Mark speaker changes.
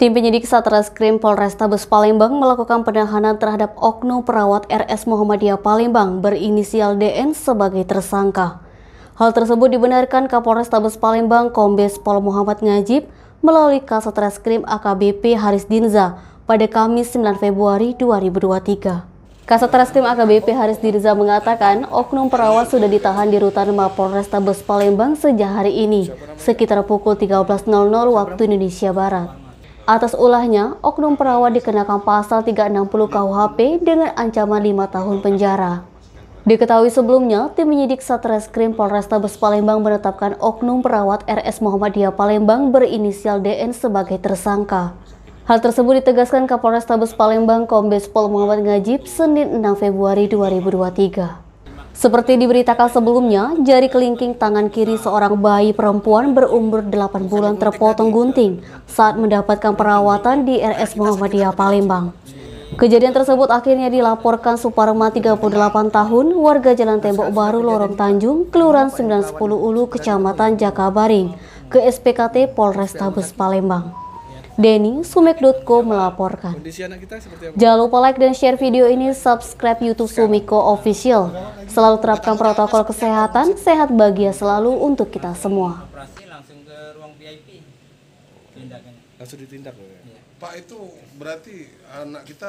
Speaker 1: Tim penyidik Satreskrim Polrestabes Palembang melakukan penahanan terhadap oknum perawat RS Muhammadiyah Palembang berinisial DN sebagai tersangka. Hal tersebut dibenarkan Kapolrestabes Palembang Kombes Pol Muhammad Ngajib melalui Kasatreskrim AKBP Haris Dinza pada Kamis 9 Februari 2023. Kasatreskrim AKBP Haris Dirza mengatakan oknum perawat sudah ditahan di rutan Mapolres Tabes Palembang sejak hari ini sekitar pukul 13.00 waktu Indonesia Barat. Atas ulahnya, oknum perawat dikenakan pasal 360 KUHP dengan ancaman 5 tahun penjara. Diketahui sebelumnya, tim penyidik Satreskrim Polrestabes Palembang menetapkan oknum perawat RS Muhammadiyah Palembang berinisial DN sebagai tersangka. Hal tersebut ditegaskan Kapolrestabes Palembang Kombes Pol Muhammad Ngajib Senin 6 Februari 2023. Seperti diberitakan sebelumnya, jari kelingking tangan kiri seorang bayi perempuan berumur 8 bulan terpotong gunting saat mendapatkan perawatan di RS Muhammadiyah Palembang. Kejadian tersebut akhirnya dilaporkan Suparma 38 tahun, warga Jalan Tembok Baru Lorong Tanjung, Kelurahan 910 Ulu, Kecamatan Jakabaring, ke SPKT Polrestabes Palembang. Denny Sumekco melaporkan. Jangan lupa like dan share video ini, subscribe YouTube Sumiko Official Selalu terapkan protokol kesehatan, sehat bahagia selalu untuk kita semua. Operasi langsung ke ruang VIP. Tindakannya. Langsung ditindak ya? Pak itu berarti anak kita